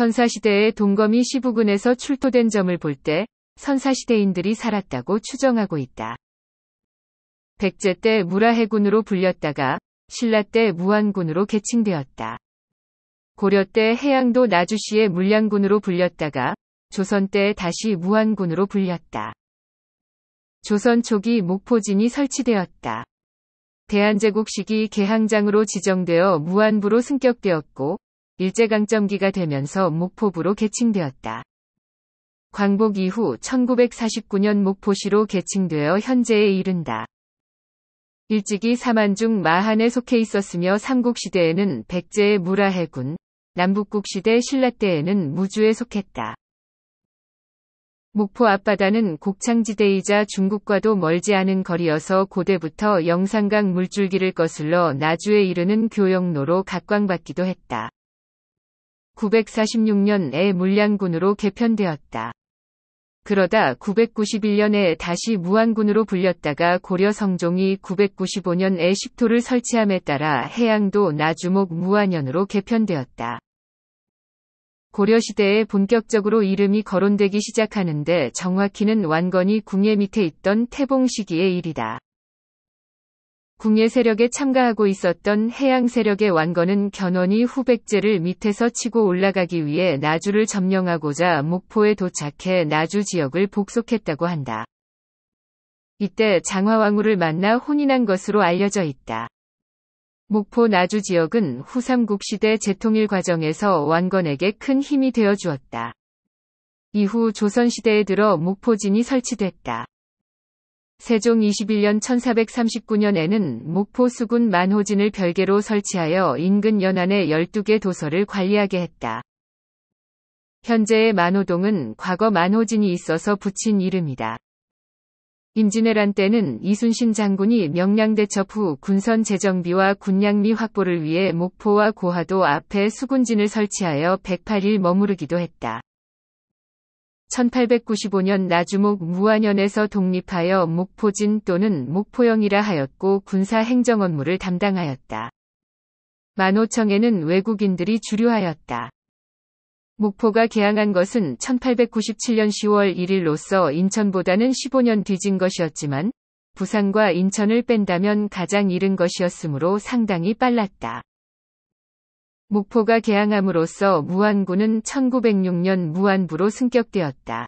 선사시대의 동검이 시부군에서 출토된 점을 볼 때 선사시대인들이 살았다고 추정하고 있다. 백제 때 무라해군으로 불렸다가 신라 때 무안군으로 개칭되었다. 고려 때 해양도 나주시의 물량군으로 불렸다가 조선 때 다시 무안군으로 불렸다. 조선 초기 목포진이 설치되었다. 대한제국 시기 개항장으로 지정되어 무안부로 승격되었고 일제강점기가 되면서 목포부로 개칭되었다. 광복 이후 1949년 목포시로 개칭되어 현재에 이른다. 일찍이 사만중 마한에 속해 있었으며 삼국시대에는 백제의 무라해군, 남북국시대 신라 때에는 무주에 속했다. 목포 앞바다는 곡창지대이자 중국과도 멀지 않은 거리여서 고대부터 영산강 물줄기를 거슬러 나주에 이르는 교역로로 각광받기도 했다. 946년에 물량군으로 개편되었다. 그러다 991년에 다시 무안군으로 불렸다가 고려 성종이 995년에 식토를 설치함에 따라 해양도 나주목 무안현으로 개편되었다. 고려시대에 본격적으로 이름이 거론되기 시작하는데 정확히는 완건이 궁예 밑에 있던 태봉 시기의 일이다. 궁내 세력에 참가하고 있었던 해양 세력의 완건은 견훤이 후백제를 밑에서 치고 올라가기 위해 나주를 점령하고자 목포에 도착해 나주 지역을 복속했다고 한다. 이때 장화왕후를 만나 혼인한 것으로 알려져 있다. 목포 나주 지역은 후삼국 시대 재통일 과정에서 완건에게 큰 힘이 되어 주었다. 이후 조선시대에 들어 목포진이 설치됐다. 세종 21년 1439년에는 목포 수군 만호진을 별개로 설치하여 인근 연안의 12개 도서를 관리하게 했다. 현재의 만호동은 과거 만호진이 있어서 붙인 이름이다. 임진왜란 때는 이순신 장군이 명량대첩 후 군선 재정비와 군량미 확보를 위해 목포와 고하도 앞에 수군진을 설치하여 108일 머무르기도 했다. 1895년 나주목 무안현에서 독립하여 목포진 또는 목포영이라 하였고 군사 행정 업무를 담당하였다. 만호청에는 외국인들이 주류하였다. 목포가 개항한 것은 1897년 10월 1일로서 인천보다는 15년 뒤진 것이었지만 부산과 인천을 뺀다면 가장 이른 것이었으므로 상당히 빨랐다. 목포가 개항함으로써 무안군은 1906년 무안부로 승격되었다.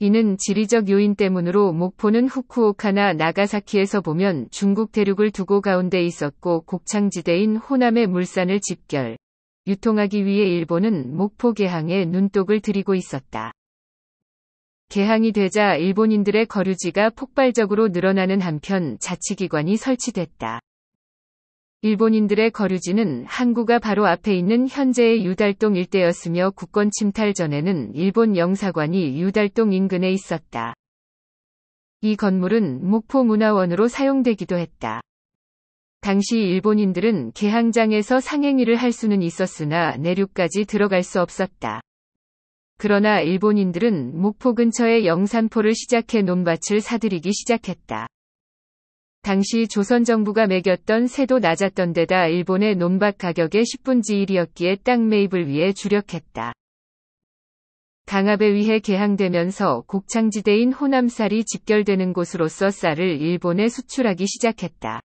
이는 지리적 요인 때문으로 목포는 후쿠오카나 나가사키에서 보면 중국 대륙을 두고 가운데 있었고 곡창지대인 호남의 물산을 집결, 유통하기 위해 일본은 목포 개항에 눈독을 들이고 있었다. 개항이 되자 일본인들의 거류지가 폭발적으로 늘어나는 한편 자치기관이 설치됐다. 일본인들의 거류지는 항구가 바로 앞에 있는 현재의 유달동 일대였으며 국권 침탈 전에는 일본 영사관이 유달동 인근에 있었다. 이 건물은 목포문화원으로 사용되기도 했다. 당시 일본인들은 개항장에서 상행위를 할 수는 있었으나 내륙까지 들어갈 수 없었다. 그러나 일본인들은 목포 근처에 영산포를 시작해 논밭을 사들이기 시작했다. 당시 조선 정부가 매겼던 세도 낮았던 데다 일본의 논밭 가격의 10분지 1이었기에 땅 매입을 위해 주력했다. 강압에 의해 개항되면서 곡창지대인 호남 쌀이 집결되는 곳으로서 쌀을 일본에 수출하기 시작했다.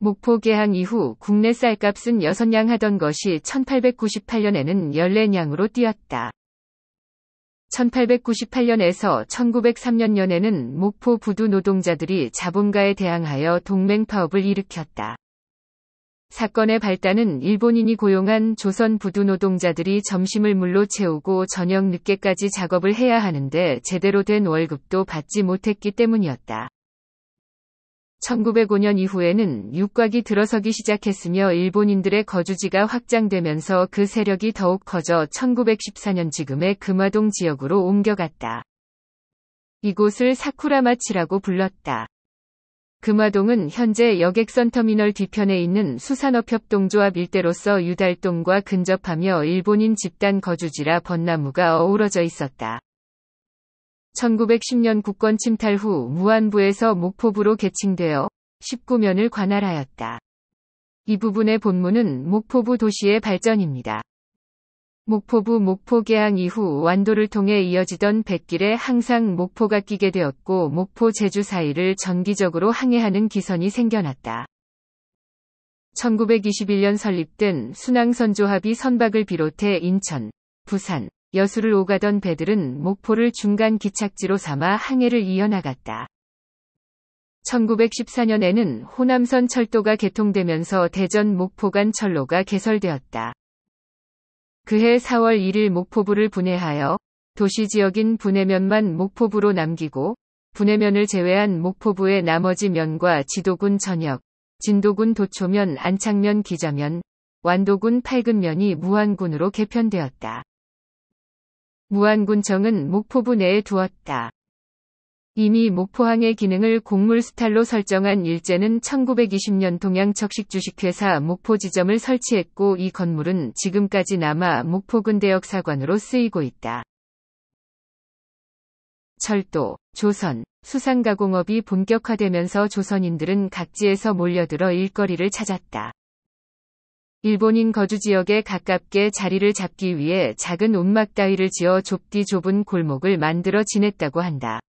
목포 개항 이후 국내 쌀값은 6냥 하던 것이 1898년에는 14냥으로 뛰었다. 1898년에서 1903년년에는 목포 부두 노동자들이 자본가에 대항하여 동맹 파업을 일으켰다. 사건의 발단은 일본인이 고용한 조선 부두 노동자들이 점심을 물로 채우고 저녁 늦게까지 작업을 해야 하는데 제대로 된 월급도 받지 못했기 때문이었다. 1905년 이후에는 육곽이 들어서기 시작했으며 일본인들의 거주지가 확장되면서 그 세력이 더욱 커져 1914년 지금의 금화동 지역으로 옮겨갔다. 이곳을 사쿠라마치라고 불렀다. 금화동은 현재 여객선 터미널 뒤편에 있는 수산업협동조합 일대로서 유달동과 근접하며 일본인 집단 거주지라 벚나무가 어우러져 있었다. 1910년 국권 침탈 후 무안부에서 목포부로 개칭되어 19면을 관할하였다. 이 부분의 본문은 목포부 도시의 발전입니다. 목포부 목포개항 이후 완도를 통해 이어지던 백길에 항상 목포가 끼게 되었고 목포 제주 사이를 정기적으로 항해하는 기선이 생겨났다. 1921년 설립된 순항선조합이 선박을 비롯해 인천, 부산, 여수를 오가던 배들은 목포를 중간 기착지로 삼아 항해를 이어나갔다. 1914년에는 호남선 철도가 개통되면서 대전 목포 간 철로가 개설되었다. 그해 4월 1일 목포부를 분해하여 도시 지역인 분해면만 목포부로 남기고 분해면을 제외한 목포부의 나머지 면과 지도군 전역, 진도군 도초면 안창면 기자면, 완도군 팔근면이 무안군으로 개편되었다. 무안군청은 목포부 내에 두었다. 이미 목포항의 기능을 곡물 스탈로 설정한 일제는 1920년 동양 적식주식회사 목포지점을 설치했고 이 건물은 지금까지 남아 목포군대역사관으로 쓰이고 있다. 철도, 조선, 수상가공업이 본격화되면서 조선인들은 각지에서 몰려들어 일거리를 찾았다. 일본인 거주 지역에 가깝게 자리를 잡기 위해 작은 움막 따위를 지어 좁디 좁은 골목을 만들어 지냈다고 한다.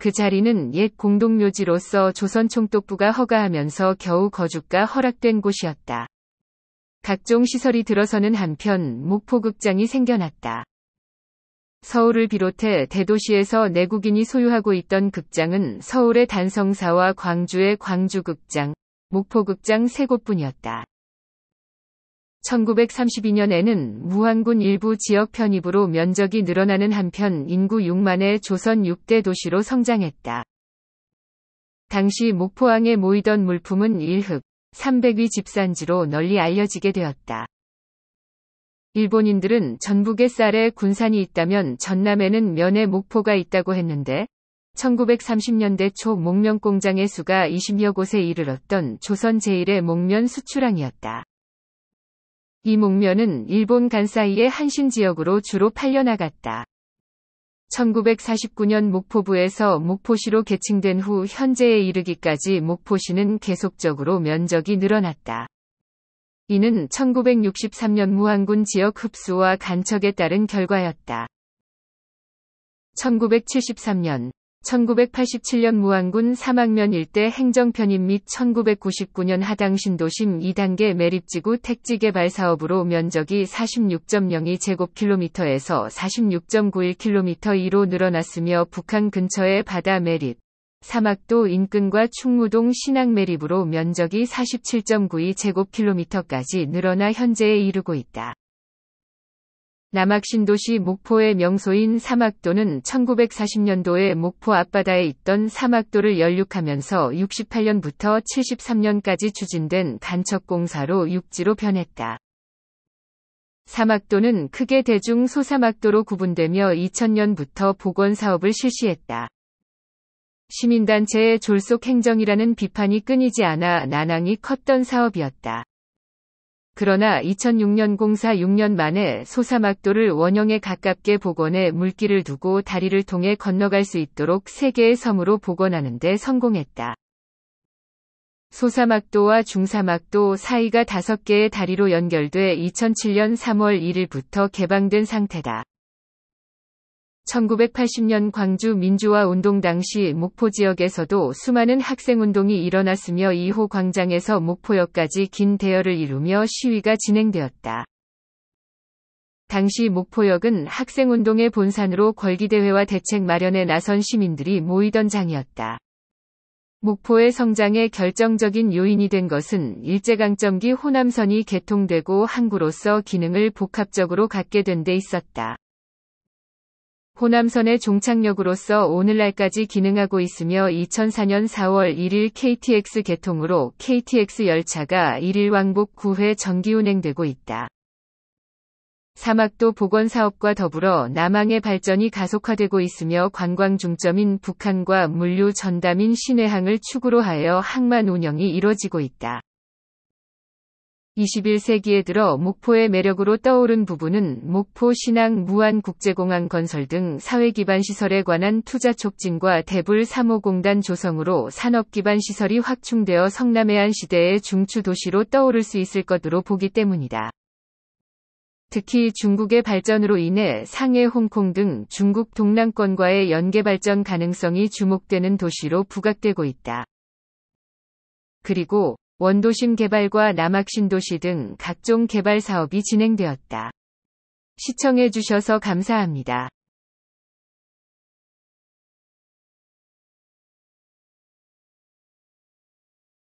그 자리는 옛 공동묘지로서 조선 총독부가 허가하면서 겨우 거주가 허락된 곳이었다. 각종 시설이 들어서는 한편 목포극장이 생겨났다. 서울을 비롯해 대도시에서 내국인이 소유하고 있던 극장은 서울의 단성사와 광주의 광주극장, 목포극장 세 곳뿐이었다. 1932년에는 무안군 일부 지역 편입으로 면적이 늘어나는 한편 인구 6만의 조선 6대 도시로 성장했다. 당시 목포항에 모이던 물품은 일흙, 300위 집산지로 널리 알려지게 되었다. 일본인들은 전북의 쌀에 군산이 있다면 전남에는 면의 목포가 있다고 했는데 1930년대 초목면 공장의 수가 20여 곳에 이르렀던 조선 제1의 목면 수출항이었다. 이 목면은 일본 간사이의 한신 지역으로 주로 팔려나갔다. 1949년 목포부에서 목포시로 개칭된 후 현재에 이르기까지 목포시는 계속적으로 면적이 늘어났다. 이는 1963년 무안군 지역 흡수와 간척에 따른 결과였다. 1973년 1987년 무안군 삼학면 일대 행정편입 및 1999년 하당 신도심 2단계 매립지구 택지개발 사업으로 면적이 46.02 제곱킬로미터에서 46.91킬로미터로 늘어났으며 북한 근처의 바다 매립, 사막도 인근과 충무동 신항 매립으로 면적이 47.92 제곱킬로미터까지 늘어나 현재에 이르고 있다. 남학신도시 목포의 명소인 사막도는 1940년도에 목포 앞바다에 있던 사막도를 연륙하면서 68년부터 73년까지 추진된 간척공사로 육지로 변했다. 사막도는 크게 대중 소사막도로 구분되며 2000년부터 복원 사업을 실시했다. 시민단체의 졸속행정이라는 비판이 끊이지 않아 난항이 컸던 사업이었다. 그러나 2006년 공사 6년 만에 소사막도를 원형에 가깝게 복원해 물길을 두고 다리를 통해 건너갈 수 있도록 3개의 섬으로 복원하는 데 성공했다. 소사막도와 중사막도 사이가 5개의 다리로 연결돼 2007년 3월 1일부터 개방된 상태다. 1980년 광주 민주화 운동 당시 목포 지역에서도 수많은 학생운동이 일어났으며 2호 광장에서 목포역까지 긴 대열을 이루며 시위가 진행되었다. 당시 목포역은 학생운동의 본산으로 걸기대회와 대책 마련에 나선 시민들이 모이던 장이었다. 목포의 성장에 결정적인 요인이 된 것은 일제강점기 호남선이 개통되고 항구로서 기능을 복합적으로 갖게 된 데 있었다. 호남선의 종착역으로서 오늘날까지 기능하고 있으며 2004년 4월 1일 KTX 개통으로 KTX 열차가 1일 왕복 9회 정기 운행되고 있다. 사막도 복원 사업과 더불어 남항의 발전이 가속화되고 있으며 관광 중점인 북한과 물류 전담인 신해항을 축으로 하여 항만 운영이 이뤄지고 있다. 21세기에 들어 목포의 매력으로 떠오른 부분은 목포 신항 무안 국제공항 건설 등 사회 기반 시설에 관한 투자 촉진과 대불 3호공단 조성으로 산업 기반 시설이 확충되어 성남해안 시대의 중추 도시로 떠오를 수 있을 것으로 보기 때문이다. 특히 중국의 발전으로 인해 상해 홍콩 등 중국 동남권과의 연계 발전 가능성이 주목되는 도시로 부각되고 있다. 그리고 원도심 개발과 남학신도시 등 각종 개발 사업이 진행되었다. 시청해주셔서 감사합니다.